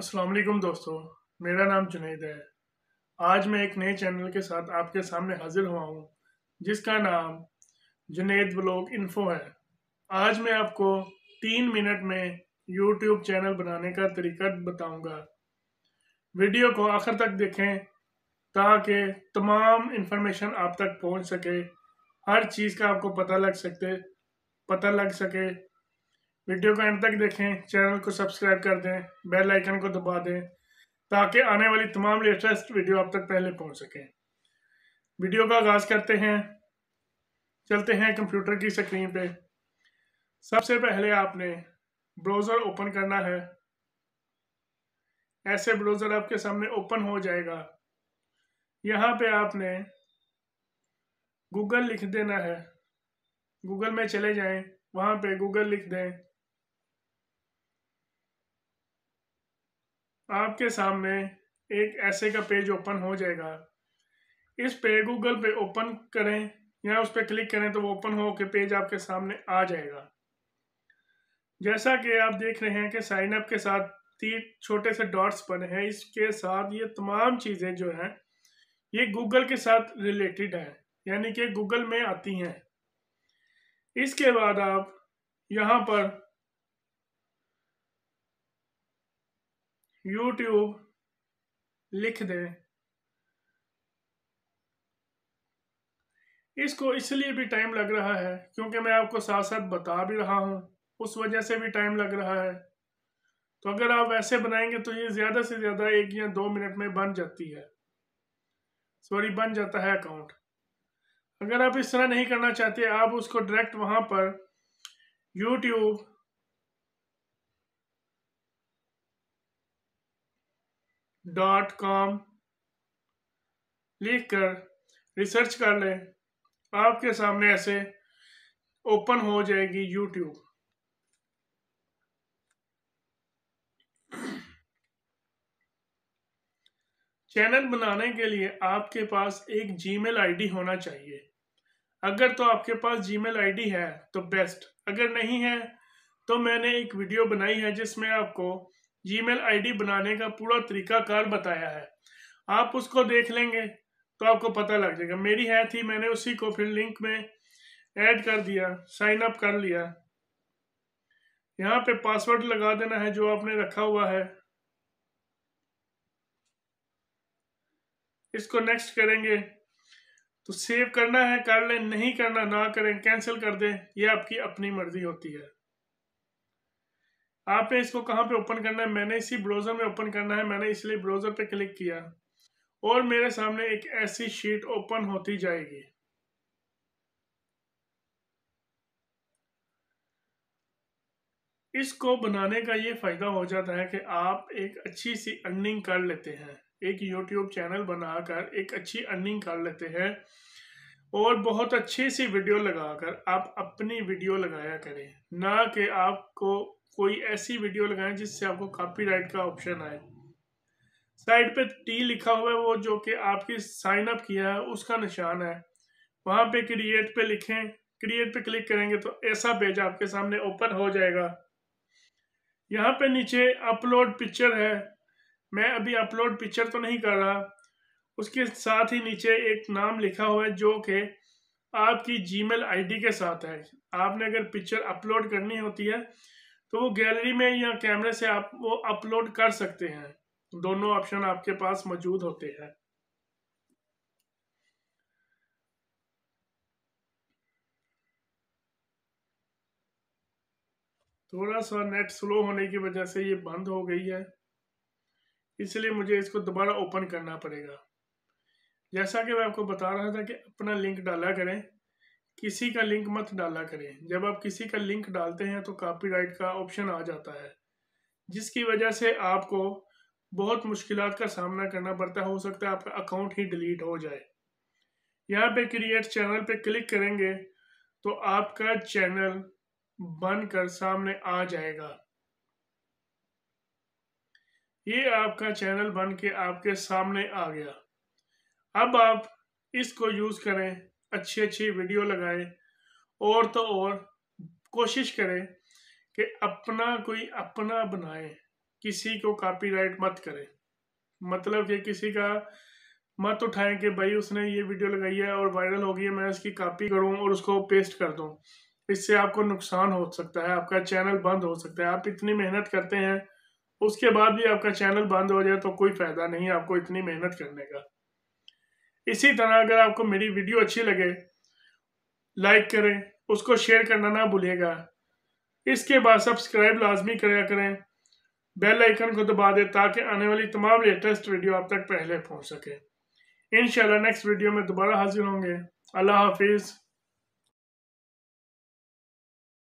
असलम दोस्तों मेरा नाम जुनेद है आज मैं एक नए चैनल के साथ आपके सामने हाजिर हुआ हूँ जिसका नाम जुनेद ब्लॉग इन्फो है आज मैं आपको तीन मिनट में यूट्यूब चैनल बनाने का तरीका बताऊंगा वीडियो को आखिर तक देखें ताकि तमाम इन्फॉर्मेशन आप तक पहुंच सके हर चीज़ का आपको पता लग सकते पता लग सके वीडियो को एंड तक देखें चैनल को सब्सक्राइब कर दें बेल आइकन को दबा दें ताकि आने वाली तमाम लेटेस्ट वीडियो आप तक पहले पहुंच सकें वीडियो का आगाज़ करते हैं चलते हैं कंप्यूटर की स्क्रीन पे सबसे पहले आपने ब्राउज़र ओपन करना है ऐसे ब्राउज़र आपके सामने ओपन हो जाएगा यहाँ पे आपने गूगल लिख देना है गूगल में चले जाएं वहाँ पे गूगल लिख दें आपके सामने एक ऐसे का पेज ओपन हो जाएगा इस पे गूगल पे ओपन करें या उस पर क्लिक करें तो वो ओपन हो के पेज आपके सामने आ जाएगा जैसा कि आप देख रहे हैं कि साइन अप के साथ तीन छोटे से डॉट्स बने हैं इसके साथ ये तमाम चीज़ें जो हैं ये गूगल के साथ रिलेटेड हैं यानी कि गूगल में आती हैं इसके बाद आप यहाँ पर यूट्यूब लिख दें इसको इसलिए भी टाइम लग रहा है क्योंकि मैं आपको साथ साथ बता भी रहा हूं उस वजह से भी टाइम लग रहा है तो अगर आप वैसे बनाएंगे तो ये ज़्यादा से ज़्यादा एक या दो मिनट में बन जाती है सॉरी बन जाता है अकाउंट अगर आप इस तरह नहीं करना चाहते आप उसको डायरेक्ट वहां पर यूट्यूब डॉट कॉम लिख कर रिसर्च कर लें आपके सामने ऐसे ओपन हो जाएगी यूट्यूब चैनल बनाने के लिए आपके पास एक जीमेल आईडी होना चाहिए अगर तो आपके पास जीमेल आईडी है तो बेस्ट अगर नहीं है तो मैंने एक वीडियो बनाई है जिसमें आपको जीमेल आईडी बनाने का पूरा तरीका कार बताया है आप उसको देख लेंगे तो आपको पता लग जाएगा मेरी है थी मैंने उसी को फिर लिंक में ऐड कर दिया साइन अप कर लिया यहाँ पे पासवर्ड लगा देना है जो आपने रखा हुआ है इसको नेक्स्ट करेंगे तो सेव करना है कर लें नहीं करना ना करें कैंसिल कर दें ये आपकी अपनी मर्जी होती है आपने इसको कहाँ पे ओपन करना है मैंने इसी ब्राउज़र में ओपन करना है मैंने इसलिए ब्राउज़र पे क्लिक किया और मेरे सामने एक ऐसी शीट ओपन होती जाएगी इसको बनाने का ये फ़ायदा हो जाता है कि आप एक अच्छी सी अर्निंग कर लेते हैं एक यूट्यूब चैनल बनाकर एक अच्छी अर्निंग कर लेते हैं और बहुत अच्छी सी वीडियो लगाकर आप अपनी वीडियो लगाया करें ना कि आपको कोई ऐसी वीडियो लगाएं जिससे आपको कॉपीराइट का ऑप्शन आए साइड पे टी लिखा हुआ है वो जो कि आपकी साइन अप किया है उसका निशान है वहाँ पे क्रिएट पे लिखें क्रिएट पे क्लिक करेंगे तो ऐसा पेज आपके सामने ओपन हो जाएगा यहाँ पे नीचे अपलोड पिक्चर है मैं अभी अपलोड पिक्चर तो नहीं कर रहा उसके साथ ही नीचे एक नाम लिखा हुआ है जो कि आपकी जीमेल आईडी के साथ है आपने अगर पिक्चर अपलोड करनी होती है तो वो गैलरी में या कैमरे से आप वो अपलोड कर सकते हैं दोनों ऑप्शन आपके पास मौजूद होते हैं थोड़ा सा नेट स्लो होने की वजह से ये बंद हो गई है इसलिए मुझे इसको दोबारा ओपन करना पड़ेगा जैसा कि मैं आपको बता रहा था कि अपना लिंक डाला करें किसी का लिंक मत डाला करें जब आप किसी का लिंक डालते हैं तो कॉपीराइट का ऑप्शन आ जाता है जिसकी वजह से आपको बहुत मुश्किल का सामना करना पड़ता है हो सकता है आपका अकाउंट ही डिलीट हो जाए यहाँ पे क्रिएट चैनल पे क्लिक करेंगे तो आपका चैनल बनकर सामने आ जाएगा ये आपका चैनल बन के आपके सामने आ गया अब आप इसको यूज करें अच्छी अच्छी वीडियो लगाए और तो और कोशिश करें कि अपना कोई अपना बनाए किसी को कॉपीराइट मत करें मतलब कि किसी का मत उठाएं कि भाई उसने ये वीडियो लगाई है और वायरल हो गई है मैं इसकी कॉपी करूं और उसको पेस्ट कर दूं इससे आपको नुकसान हो सकता है आपका चैनल बंद हो सकता है आप इतनी मेहनत करते हैं उसके बाद भी आपका चैनल बंद हो जाए तो कोई फ़ायदा नहीं आपको इतनी मेहनत करने का इसी तरह अगर आपको मेरी वीडियो अच्छी लगे लाइक करें उसको शेयर करना ना भूलिएगा इसके बाद सब्सक्राइब लाजमी कराया करें बेल आइकन को दबा दें ताकि आने वाली तमाम लेटेस्ट वीडियो आप तक पहले पहुंच सके इन नेक्स्ट वीडियो में दोबारा हाजिर होंगे अल्लाह हाफिज़